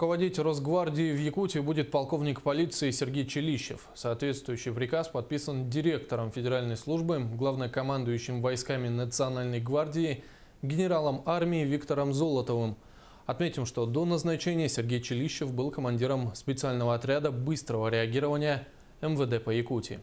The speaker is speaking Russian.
Руководить Росгвардией в Якутии будет полковник полиции Сергей Челищев. Соответствующий приказ подписан директором Федеральной службы, главнокомандующим войсками Национальной гвардии, генералом армии Виктором Золотовым. Отметим, что до назначения Сергей Челищев был командиром специального отряда быстрого реагирования МВД по Якутии.